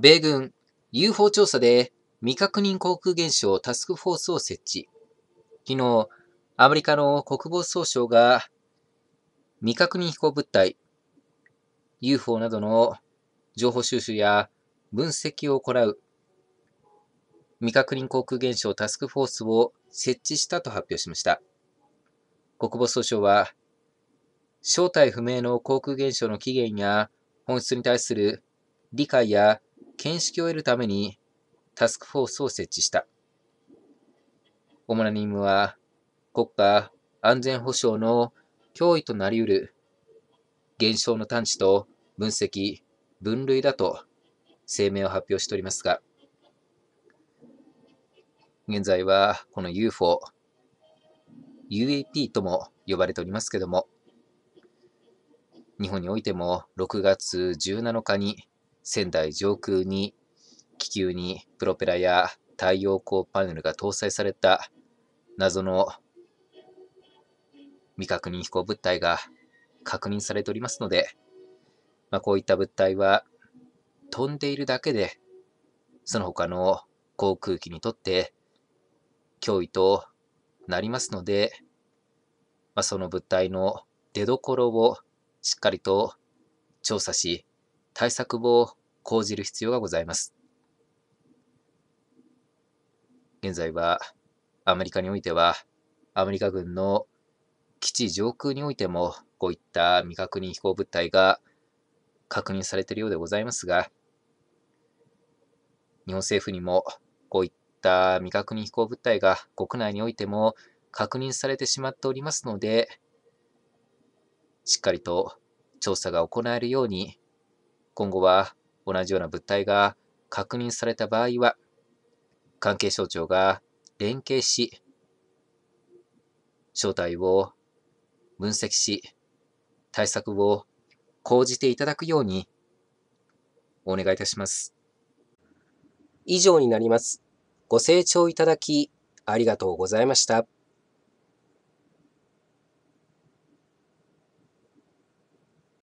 米軍 UFO 調査で未確認航空現象タスクフォースを設置。昨日、アメリカの国防総省が未確認飛行物体、UFO などの情報収集や分析を行う未確認航空現象タスクフォースを設置したと発表しました。国防総省は、正体不明の航空現象の起源や本質に対する理解や見識を得るためにタスクフォースを設置した。主な任務は国家安全保障の脅威となりうる現象の探知と分析、分類だと声明を発表しておりますが、現在はこの UFO、UAP とも呼ばれておりますけども、日本においても6月17日に仙台上空に気球にプロペラや太陽光パネルが搭載された謎の未確認飛行物体が確認されておりますので、まあ、こういった物体は飛んでいるだけでその他の航空機にとって脅威となりますので、まあ、その物体の出どころをしっかりと調査し対策を講じる必要がございます。現在はアメリカにおいてはアメリカ軍の基地上空においてもこういった未確認飛行物体が確認されているようでございますが日本政府にもこういった未確認飛行物体が国内においても確認されてしまっておりますのでしっかりと調査が行えるように今後は同じような物体が確認された場合は、関係省庁が連携し、正体を分析し、対策を講じていただくようにお願いいたします。以上になります。ご清聴いただきありがとうございました。